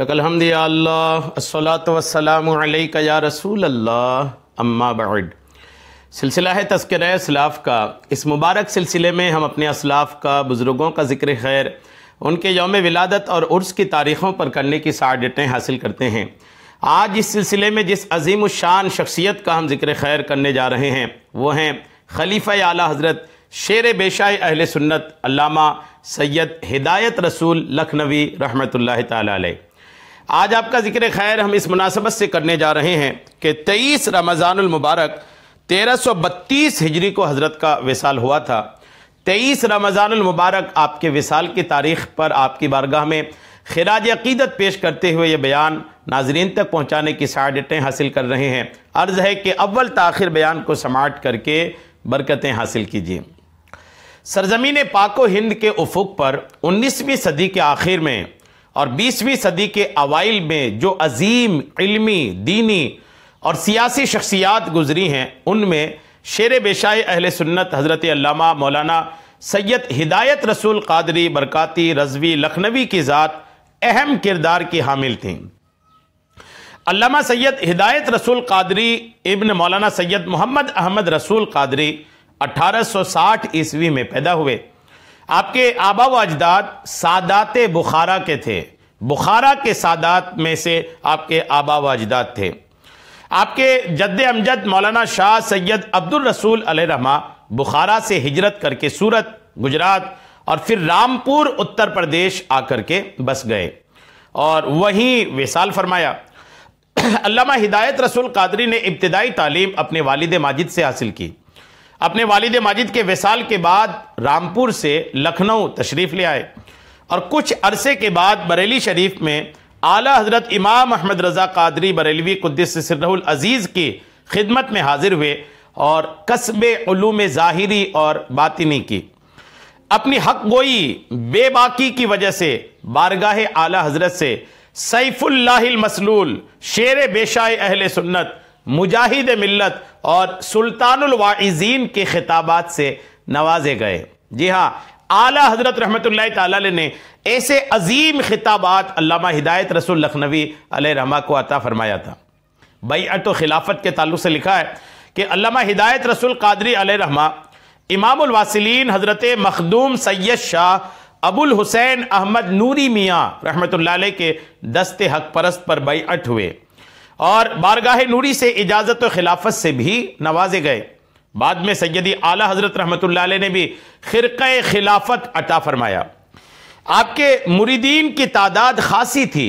लक़ल अल्लात या रसूल अल्लाह अम्मा बड सिलसिला है तस्कर असलाफ़ का इस मुबारक सिलसिले में हम अपने असलाफ़ का बुज़ुर्गों का ज़िक्र खैर उनके योम विलादत और उर्स की तारीख़ों पर करने की साडटें हासिल करते हैं आज इस सिलसिले में जिस अजीम शान शख्सियत का हम ज़िक्र खैर करने जा रहे हैं वह हैं खलीफ आला हज़रत शेर बेशा अहल सुन्नत अल्लामा सैयद हिदायत रसूल लखनवी रहमत ला आज आपका जिक्र खैर हम इस मुनासबत से करने जा रहे हैं कि तेईस रमज़ानमबारक तेरह सौ बत्तीस हिजरी को हज़रत का विसाल हुआ था तेईस मुबारक आपके विसाल की तारीख़ पर आपकी बारगाह में खराज अकीदत पेश करते हुए यह बयान नाजरीन तक पहुँचाने की साडतें हासिल कर रहे हैं अर्ज़ है कि अव्वल तखिर बयान को समाट करके बरकतें हासिल कीजिए सरजमीन पाको हिंद के उफुक पर उन्नीसवीं सदी के आखिर में और 20वीं सदी के अवाइल में जो अजीम इल्मी दीनी और सियासी शख्सियात गुजरी हैं उनमें शेर बेशाए अहल सुन्नत हज़रत अल्लामा मौलाना सैयद हिदायत रसूल कादरी बरकती रजवी लखनवी की ज़ात अहम किरदार की हामिल थी अल्लामा सैयद हिदायत रसूल कादरी इब्न मौलाना सैयद मोहम्मद अहमद रसूल कादरी 1860 ईस्वी में पैदा हुए आपके आबा व अजदाद सादात बुखारा के थे बुखारा के सादात में से आपके आबा व अजदाद थे आपके जद अमजद मौलाना शाह सैयद अब्दुल रसूल रहमा बुखारा से हिजरत करके सूरत गुजरात और फिर रामपुर उत्तर प्रदेश आकर के बस गए और वहीं विसाल फरमाया अल्लामा हिदायत रसूल कादरी ने इब्तदाई तालीम अपने वालिद माजिद से हासिल की अपने वालिद माजिद के वसाल के बाद रामपुर से लखनऊ तशरीफ़ ले आए और कुछ अरसे के बाद बरेली शरीफ में आला हज़रत इमाम अहमद रज़ा कादरी बरेलवी कुद्दस अज़ीज़ की खिदमत में हाजिर हुए और कस्बे उलूम ज़ाहिरी और बातिनी की अपनी हक गोई बेबाकी की वजह से बारगाह आला हज़रत से सैफुल्लाहिल मसलूल शेर बेशा अहल सुन्नत मुजाहिद मिलत और सुल्तानुल वाइजीन के खिताबात से नवाजे गए जी हाँ आला हजरत रहमत ने ऐसे अजीम खिताबात अल्लामा हिदायत रसूल लखनवी रहमा को अता फरमाया था बैत अटो खिलाफत के ताल्लुक से लिखा है कि अल्लामा हिदायत रसूल कादरी रहमा इमामवासिलीन हजरत मखदूम सैयद शाह अबुल हुसैन अहमद नूरी मियाँ रहमत के दस्ते हक परस्त पर अट हुए और बारगाह नूरी से इजाज़त खिलाफत से भी नवाजे गए बाद में सैदी आला हज़रत रहमत ने भी ख़िरक़ खिलाफत अटा फरमाया आपके मुरीदीन की तादाद खासी थी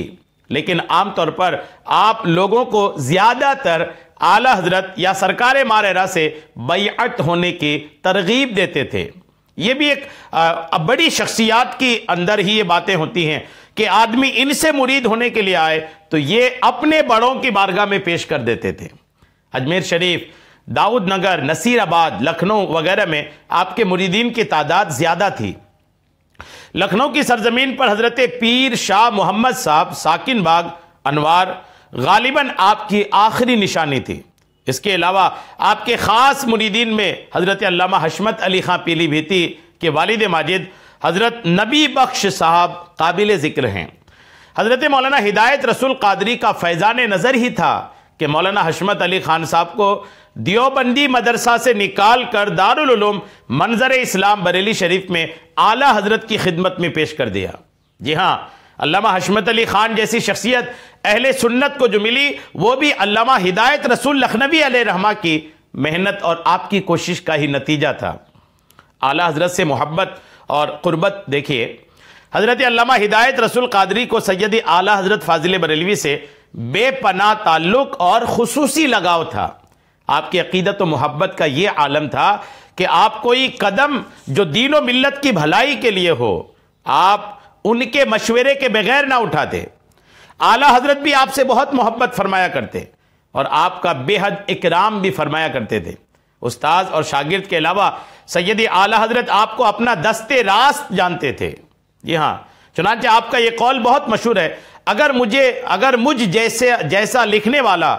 लेकिन आमतौर पर आप लोगों को ज़्यादातर आला हजरत या सरकार मारेरा से बैत होने की तरगीब देते थे ये भी एक आ, बड़ी शख्सियात के अंदर ही ये बातें होती हैं कि आदमी इनसे मुरीद होने के लिए आए तो ये अपने बड़ों की बारगाह में पेश कर देते थे अजमेर शरीफ दाऊद नगर नसीराबाद लखनऊ वगैरह में आपके मुरीदीन की तादाद ज़्यादा थी लखनऊ की सरजमीन पर हज़रत पीर शाह मोहम्मद साहब साकिन बाग अनवार गालिबन आपकी आखिरी निशानी थी इसके अलावा आपके ख़ास मुरीदीन में हज़रत हशमत अली खां पीली भीती के वालिद माजिद हज़रत नबी बख्श साहब काबिल ज़िक्र हैं हज़रत मौलाना हिदायत रसूल कादरी का फैज़ान नज़र ही था कि मौलाना हशमत अली ख़ान साहब को दियोबंदी मदरसा से निकाल कर दारुलूम मंजर इस्लाम बरेली शरीफ में आला हजरत की खिदमत में पेश कर दिया जी हाँ अलामा हशमत अली ख़ान जैसी शख्सियत अहल सुन्नत को जो मिली वो भी अलामा हिदायत रसूल लखनवी रहमा की मेहनत और आपकी कोशिश का ही नतीजा था आला हजरत से मोहब्बत और कुर्बत देखिए हज़रत अल्लामा हिदायत रसूल कादरी को सैयद आला हज़रत फाजिल बरेलवी से बेपना ताल्लुक़ और खसूसी लगाव था आपकी अकीदत तो मोहब्बत का यह आलम था कि आप कोई कदम जो दीनों मिल्लत की भलाई के लिए हो आप उनके मशवरे के बगैर ना उठाते आला हजरत भी आपसे बहुत मोहब्बत फरमाया करते और आपका बेहद इकराम भी फरमाया करते थे उस्ताद और शागिर्द के अलावा सैदी आला हजरत आपको अपना दस्ते रास्त जानते थे जी हाँ चुनाचे आपका ये कौल बहुत मशहूर है अगर मुझे अगर मुझ जैसे जैसा लिखने वाला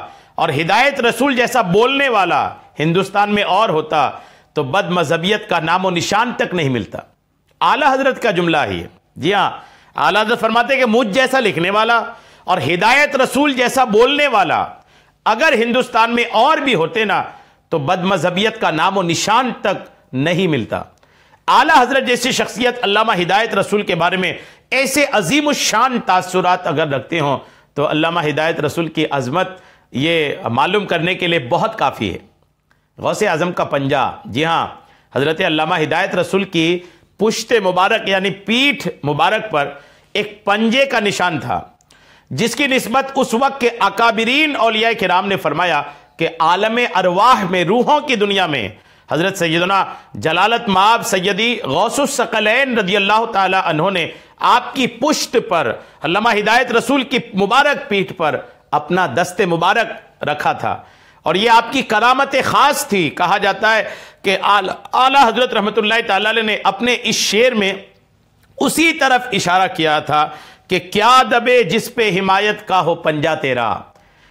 और हिदायत रसूल जैसा बोलने वाला हिंदुस्तान में और होता तो बद मजहबियत का नामो निशान तक नहीं मिलता आला हजरत का जुमला ही है जी हाँ आला हजरत फरमाते कि मुझ जैसा लिखने वाला और हिदायत रसूल जैसा बोलने वाला अगर हिंदुस्तान में और भी होते ना तो बदमजहबियत का नामो निशान तक नहीं मिलता आला हजरत जैसी शख्सियत अल्लामा हिदायत रसूल के बारे में ऐसे अजीम शान तासुरात अगर रखते हों तो अल्लामा हिदायत रसूल की अजमत ये मालूम करने के लिए बहुत काफ़ी है गौसे आज़म का पंजा जी हाँ हज़रत अल्लामा हिदायत रसूल की पुश्त मुबारक यानी पीठ मुबारक पर एक पंजे का निशान था जिसकी नस्बत उस वक्त के अकाबरीन के राम ने फरमाया कि आलम अरवाह में रूहों की दुनिया में हज़रत सैदना जलालत माब सैदी गौसुसकलैन रजी अल्लाह तहों ने आपकी पुश्त पर लमा हिदायत रसूल की मुबारक पीठ पर अपना दस्त मुबारक रखा था और ये आपकी करामत ख़ास थी कहा जाता है कि आला हजरत रहमत ताल ने अपने इस शेर में उसी तरफ इशारा किया था कि क्या दबे जिस पे हिमायत का हो पंजा तेरा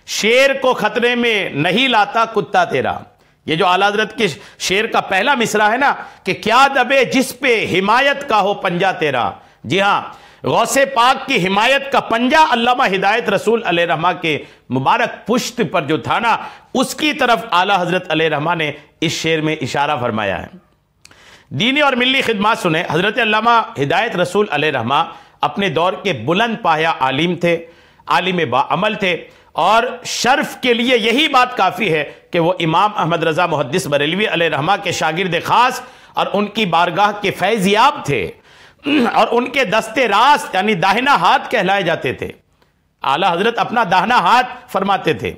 शेर को खतरे में नहीं लाता कुत्ता तेरा ये जो आला हजरत के शेर का पहला मिसरा है ना कि क्या दबे जिस पे हिमायत का हो पंजा तेरा जी हाँ गौसे पाक की हिमायत का पंजा अल्लामा हिदायत रसूल रहमा के मुबारक पुश्त पर जो था ना उसकी तरफ आला हजरत रहमा ने इस शेर में इशारा फरमाया है दीनी और मिली खदमात सुने हजरत अल्लामा हिदायत रसूल रहमा अपने दौर के बुलंद पाया आलिम थे आलिम बामल थे और शर्फ के लिए यही बात काफ़ी है कि वो इमाम अहमद रज़ा मुहदस बरेलवी रहमा के शागिर्द ख़ास और उनकी बारगाह के फैज़याब थे और उनके दस्ते रास्त यानी दाहिना हाथ कहलाए जाते थे आला हजरत अपना दाहना हाथ फरमाते थे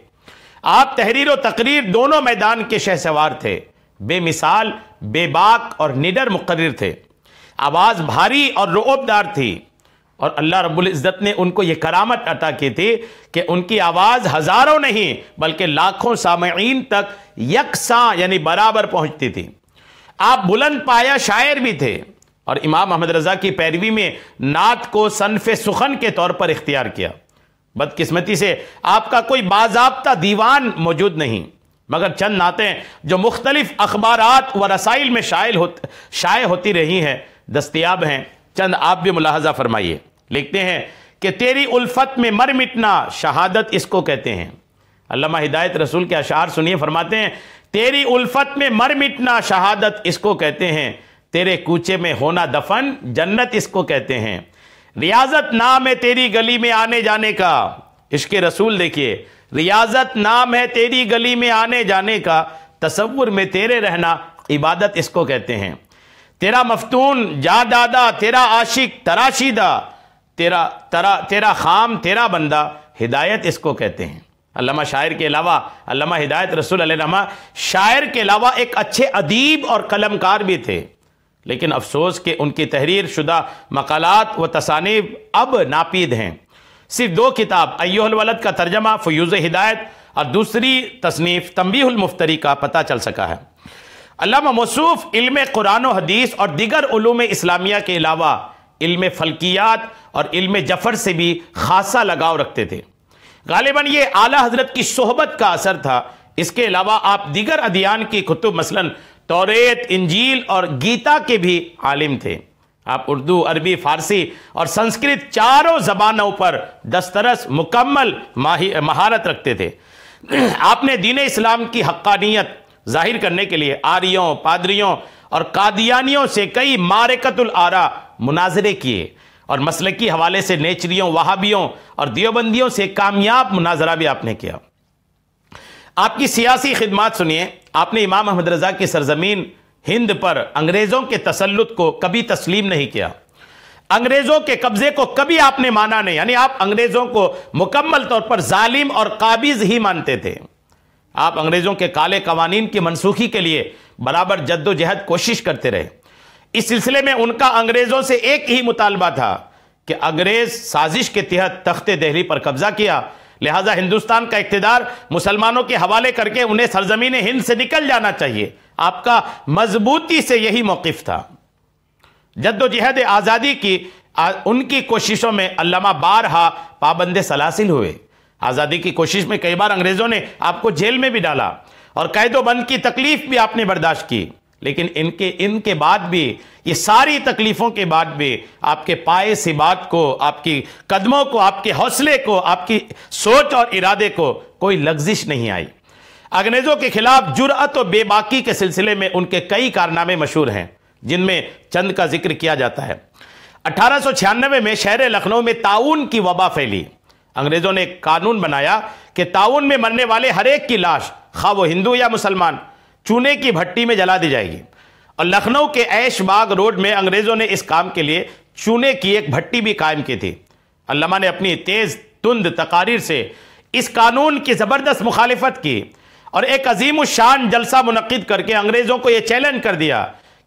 आप तहरीर और तकरीर दोनों मैदान के शहसवार थे बेमिसाल बेबाक और निडर मुकर थे आवाज़ भारी और रोबदार थी और अल्लाह रब्बुल इज़्ज़त ने उनको ये करामत अता की थी कि उनकी आवाज़ हज़ारों नहीं बल्कि लाखों सामीन तक यकसा यानी बराबर पहुँचती थी आप बुलंद पाया शायर भी थे और इमाम अहमद रज़ा की पैरवी में नात को सनफ़ सुखन के तौर पर इख्तियार किया बदकिस्मती से आपका कोई बाबा दीवान मौजूद नहीं मगर चंद नातें जो मुख्तलिफ अखबार व रसाइल में शायल हो शाये होती रही हैं दस्तियाब हैं चंद आप भी मुलाहजा फरमाइए लिखते हैं कि तेरी उल्फत में मर मिटना शहादत इसको कहते हैं अल्लाह हिदायत रसूल के अशार सुनिए फरमाते हैं तेरी उल्फत में मर मिटना शहादत इसको कहते हैं तेरे कूचे में होना दफन जन्नत इसको कहते हैं रियाजत नाम है तेरी गली में आने जाने का इश्क रसूल देखिए रियाजत नाम है तेरी गली में आने जाने का तस्वुर में तेरे रहना इबादत इसको कहते हैं तेरा मफतून जा दादा तेरा आशिक तराशीदा तेरा तरा तेरा खाम तेरा बंदा हिदायत इसको कहते हैं अल्लामा शायर के अलावा अल्लामा हिदायत रसूल रहमा शायर के अलावा एक अच्छे अदीब और कलमकार भी थे लेकिन अफसोस के उनकी तहरीर शुदा मकालत व तसानीब अब नापीद हैं सिर्फ दो किताब अयोहलवलद का तर्जमा फ्यूज़ हिदायत और दूसरी तसनीफ़ मुफ्तरी का पता चल सका है अलामा मसूफ इल्म कुरान हदीस और दिगर उलूम इस्लामिया के अलावा इल्म फल्कियात और इल्म जफर से भी खासा लगाव रखते थे गालिबा ये आला हजरत की सोहबत का असर था इसके अलावा आप दिगर अदियान की कुतुब मसलन तोरेत इंजील और गीता के भी आलिम थे आप उर्दू अरबी फारसी और संस्कृत चारों जबानों पर दस्तरस मुकम्मल महारत रखते थे आपने दीन इस्लाम की हक्कानियत जाहिर करने के लिए आर्यों पादरियों और कादियानियों से कई मारकतुल आरा मुनाजरे किए और मसले की हवाले से नेचरियों वहाबियों और दियोबंदियों से कामयाब मुनाजरा भी आपने किया आपकी सियासी खिदमत सुनिए आपने इमाम अहमद रजा की सरजमीन हिंद पर अंग्रेज़ों के तसलुत को कभी तस्लीम नहीं किया अंग्रेज़ों के कब्ज़े को कभी आपने माना नहीं यानी आप अंग्रेज़ों को मुकम्मल तौर पर जालिम और काबिज ही मानते थे आप अंग्रेज़ों के काले कवानीन की मनसूखी के लिए बराबर जद्दोजहद कोशिश करते रहे इस सिलसिले में उनका अंग्रेज़ों से एक ही मुतालबा था कि अंग्रेज़ साजिश के तहत तख्त दहली पर कब्ज़ा किया लिहाजा हिंदुस्तान का इकतदार मुसलमानों के हवाले करके उन्हें सरजमीन हिंद से निकल जाना चाहिए आपका मजबूती से यही मौकफ था जद्दोजहद आज़ादी की आ, उनकी कोशिशों में अलमा बारहा पाबंद सलासिल हुए आज़ादी की कोशिश में कई बार अंग्रेज़ों ने आपको जेल में भी डाला और कैद बंद की तकलीफ भी आपने बर्दाश्त की लेकिन इनके इनके बाद भी ये सारी तकलीफ़ों के बाद भी आपके पाए सी बात को आपकी कदमों को आपके हौसले को आपकी सोच और इरादे को कोई लग्जिश नहीं आई अंग्रेज़ों के खिलाफ जुरअत और बेबाकी के सिलसिले में उनके कई कारनामे मशहूर हैं जिनमें चंद का जिक्र किया जाता है अठारह में शहर लखनऊ में ताउन की वबा फैली अंग्रेजों ने एक कानून बनाया कि ताउन में मरने वाले हर एक की लाश खा वो हिंदू या मुसलमान चूने की भट्टी में जला दी जाएगी और लखनऊ के ऐशबाग रोड में अंग्रेजों ने इस काम के लिए चूने की एक भट्टी भी कायम की थी अल्लामा ने अपनी तेज तुंद तकारीर से इस कानून की ज़बरदस्त मुखालफत की और एक अजीम शान जलसा मुनद करके अंग्रेज़ों को यह चैलेंज कर दिया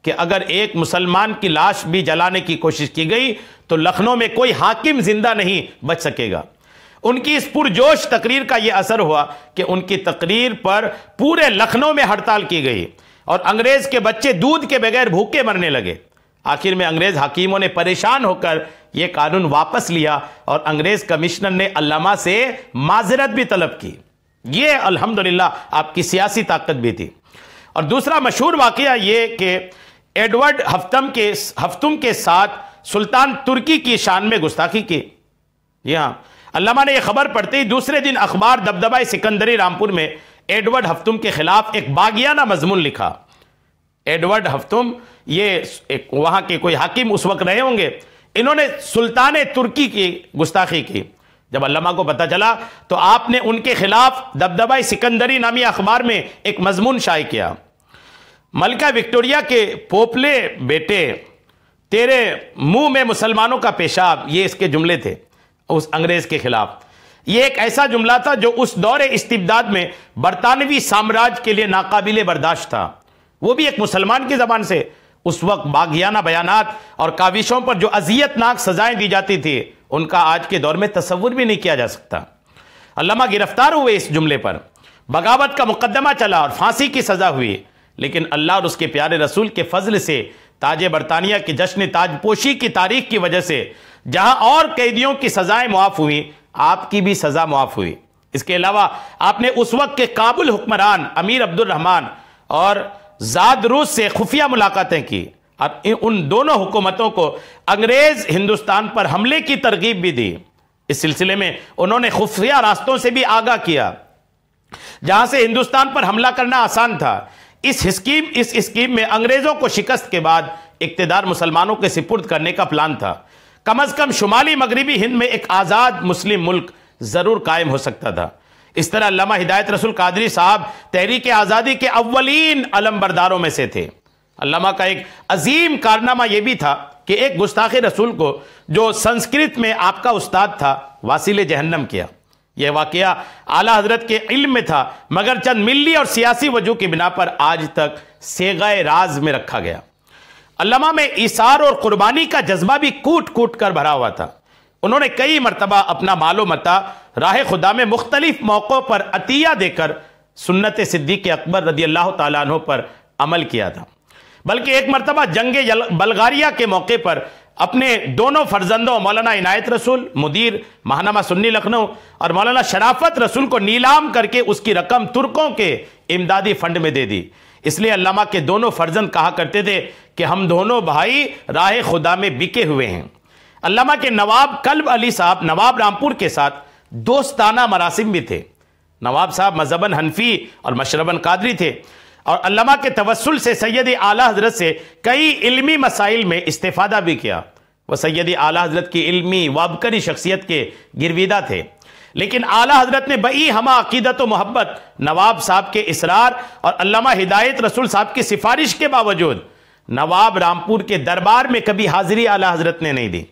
कि अगर एक मुसलमान की लाश भी जलाने की कोशिश की गई तो लखनऊ में कोई हाकिम जिंदा नहीं बच सकेगा उनकी इस पुरजोश तकरीर का यह असर हुआ कि उनकी तकरीर पर पूरे लखनऊ में हड़ताल की गई और अंग्रेज के बच्चे दूध के बगैर भूखे मरने लगे आखिर में अंग्रेज हकीमों ने परेशान होकर यह कानून वापस लिया और अंग्रेज कमिश्नर ने अल्लामा से माजरत भी तलब की अलहमद अल्हम्दुलिल्लाह आपकी सियासी ताकत भी थी और दूसरा मशहूर वाक़ ये कि एडवर्ड हफ्तम के हफ्तुम के साथ सुल्तान तुर्की की शान में गुस्ताखी की जी हाँ अल्लामा ने यह खबर पढ़ते ही दूसरे दिन अखबार दबदबा सिकंदरी रामपुर में एडवर्ड हफ्तुम के खिलाफ एक बागियाना मजमून लिखा एडवर्ड हफ्तुम ये एक वहां के कोई हाकिम उस वक्त रहे होंगे इन्होंने सुल्तान तुर्की की गुस्ताखी की जब अल्लामा को पता चला तो आपने उनके खिलाफ दबदबा सिकंदरी नामी अखबार में एक मजमून शाये किया मलका विक्टोरिया के पोपले बेटे तेरे मुंह में मुसलमानों का पेशाब ये इसके जुमले थे उस अंग्रेज के खिलाफ यह एक ऐसा जुमला था जो उस दौर इस्तीबदाद में बरतानवी साम्राज्य के लिए नाकाबिल बर्दाश्त था वो भी एक मुसलमान की जबान से उस वक्त बागियाना बयान और काविशों पर जो अजियतनाक सजाएं दी जाती थी उनका आज के दौर में तस्वुर भी नहीं किया जा सकता अल्लामा गिरफ्तार हुए इस जुमले पर बगावत का मुकदमा चला और फांसी की सजा हुई लेकिन अल्लाह और उसके प्यारे रसूल के फजल से ताजे बरतानिया के जश्न ताजपोशी की तारीख की वजह से जहां और कैदियों की सजाएं मुआफ हुई आपकी भी सजा मुआफ हुई इसके अलावा आपने उस वक्त के काबुल हुक्मरान अमीर अब्दुलरहमान और रूस से खुफिया मुलाकातें की और उन दोनों हुकूमतों को अंग्रेज हिंदुस्तान पर हमले की तरगीब भी दी इस सिलसिले में उन्होंने खुफिया रास्तों से भी आगाह किया जहां से हिंदुस्तान पर हमला करना आसान था इस स्कीम इस स्कीम में अंग्रेज़ों को शिकस्त के बाद इकतदार मुसलमानों के सिपुर्द करने का प्लान था कम अज़ कम शुमाली मगरबी हिंद में एक आज़ाद मुस्लिम मुल्क ज़रूर कायम हो सकता था इस तरह लामा हिदायत रसूल कादरी साहब तहरीक आज़ादी के अलम अलमबरदारों में से थे अल्लामा का एक अजीम कारनामा यह भी था कि एक गुस्ताखी रसूल को जो संस्कृत में आपका उस्ताद था वासिल जहन्नम किया यह वाक़ आला हजरत के इल्म में था मगर चंद मिली और सियासी वजू की बिना पर आज तक सेगा राज में रखा गया अल्लामा में इशार और कुर्बानी का जज्बा भी कूट कूट कर भरा हुआ था उन्होंने कई मरतबा अपना मालो मता राह खुदा में मुख्तलिफ मौक़ों पर अतिया देकर सुन्नत सिद्दीक अकबर रदी अल्लाह तु पर अमल किया था बल्कि एक मरतबा जंग बल्गारिया के मौके पर अपने दोनों फर्जंदों मौलाना इनायत रसूल मुदीर महानामा सुन्नी लखनऊ और मौलाना शराफत रसूल को नीलाम करके उसकी रकम तुर्कों के इमदादी फंड में दे दी इसलिए अल्लामा के दोनों फर्जंद कहा करते थे कि हम दोनों भाई राह खुदा में बिके हुए हैं अल्लामा के नवाब कल्ब अली साहब नवाब रामपुर के साथ दोस्ताना मरासिम भी थे नवाब साहब मजहबन हनफी और मशरबन कादरी थे और अल्लामा के तवसल से सैयद आला हजरत से कई इलमी मसाइल में इस्तेफादा भी किया वह सैयद आला हजरत की इलमी वाबकरी शख्सियत के गिरविदा थे लेकिन आला हजरत ने बई हमा अकीदत मोहब्बत नवाब साहब के इसरार और अल्लामा हिदायत रसूल साहब की सिफारिश के बावजूद नवाब रामपुर के दरबार में कभी हाजिरी आला हजरत ने नहीं दी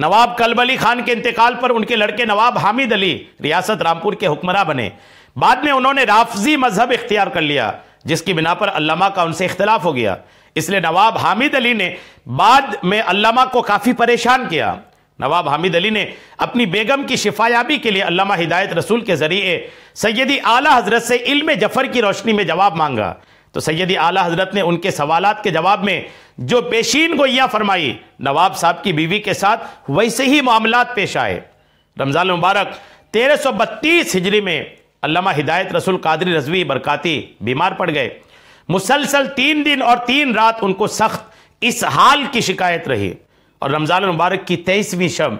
नवाब कलब अली खान के इंतकाल पर उनके लड़के नवाब हामिद अली रियासत रामपुर के हुक्मरान बने बाद में उन्होंने राफजी मजहब इख्तियार कर लिया जिसकी बिना पर अल्लामा का उनसे इख्तलाफ हो गया इसलिए नवाब हामिद अली ने बाद में अल्लामा को काफ़ी परेशान किया नवाब हामिद अली ने अपनी बेगम की शिफायाबी के लिए अल्लामा हिदायत रसूल के ज़रिए सैयदी आला हज़रत से इल्म जफ़र की रोशनी में जवाब मांगा तो सैयदी आला हज़रत ने उनके सवाल के जवाब में जो पेशीन गोया फरमाई नवाब साहब की बीवी के साथ वैसे ही मामला पेश आए रमज़ान मुबारक तेरह सौ बत्तीस हिजरी में अल्लामा हिदायत रसूल कादरी रजवी बरकाती बीमार पड़ गए मुसलसल तीन दिन और तीन रात उनको सख्त इस हाल की शिकायत रही और रमज़ान मुबारक की तेईसवीं शम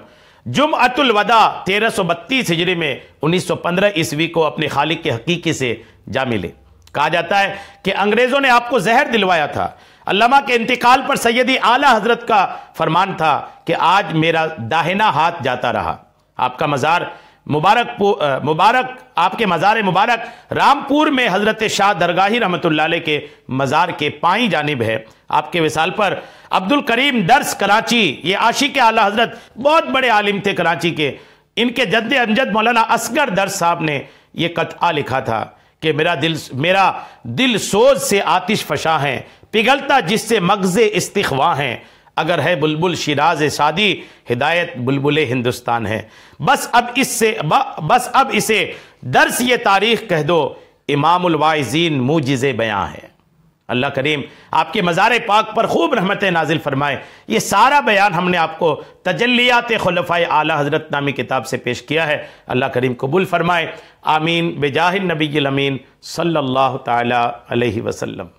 जुम अतुलवदा तेरह सौ बत्तीस हिजरी में उन्नीस सौ पंद्रह ईस्वी को अपने खालिक के हकीकी से जा मिले कहा जाता है कि अंग्रेज़ों ने आपको जहर दिलवाया था अल्लामा के इंतकाल पर सैदी आला हजरत का फरमान था कि आज मेरा दाहिना हाथ जाता रहा आपका मज़ार मुबारक मुबारक आपके मज़ार मुबारक रामपुर में हज़रत शाह दरगाही रहमत के मज़ार के पाई जानब है आपके विसाल पर अब्दुल करीम दर्स कराची ये आशिक आला हज़रत बहुत बड़े आलिम थे कराची के इनके जद्द अमजद मौलाना असगर दर्स साहब ने यह कथा लिखा था कि मेरा दिल मेरा दिल सोज से आतिश फशा है पिघलता जिससे मगज़ इस्तवा हैं अगर है बुलबुल शिराज शादी हिदायत बुलबुल हिंदुस्तान है बस अब इससे बस अब इसे दर्स ये तारीख कह दो इमामवाजीन मुजिज़ बयां है अल्लाह करीम आपके मज़ार पाक पर खूब रहमत नाजिल फरमाए ये सारा बयान हमने आपको तजलियात खलफ़ा आला हज़रत नामी किताब से पेश किया है अल्लाह करीम कबूल फ़रमाए आमीन बेजाहिन नबी अमीन सल्ला ताला